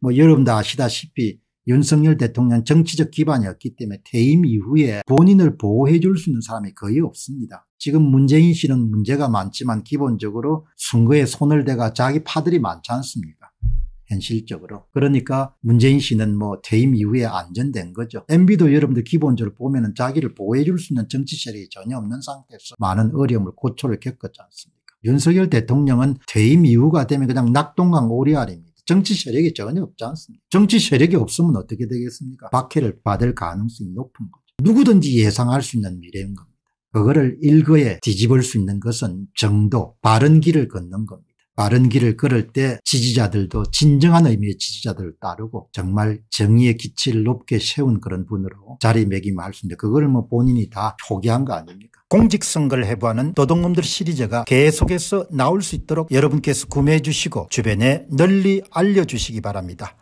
뭐 여러분도 아시다시피 윤석열 대통령 정치적 기반이었기 때문에 퇴임 이후에 본인을 보호해 줄 수 있는 사람이 거의 없습니다. 지금 문재인 씨는 문제가 많지만 기본적으로 선거에 손을 대가 자기 파들이 많지 않습니까? 현실적으로. 그러니까 문재인 씨는 뭐 퇴임 이후에 안전된 거죠. MB도 여러분들 기본적으로 보면 은 자기를 보호해 줄 수 있는 정치 세력이 전혀 없는 상태에서 많은 어려움을 고초를 겪었지 않습니까? 윤석열 대통령은 퇴임 이후가 되면 그냥 낙동강 오리알입니다. 정치 세력이 전혀 없지 않습니까? 정치 세력이 없으면 어떻게 되겠습니까? 박해를 받을 가능성이 높은 거죠. 누구든지 예상할 수 있는 미래인 겁니다. 그거를 일거에 뒤집을 수 있는 것은 정도, 바른 길을 걷는 겁니다. 바른 길을 걸을 때 지지자들도 진정한 의미의 지지자들을 따르고 정말 정의의 기치를 높게 세운 그런 분으로 자리매김할 수 있는데 그걸 뭐 본인이 다 포기한 거 아닙니까 공직선거를 해부하는 노동놈들 시리즈가 계속해서 나올 수 있도록 여러분께서 구매해 주시고 주변에 널리 알려주시기 바랍니다.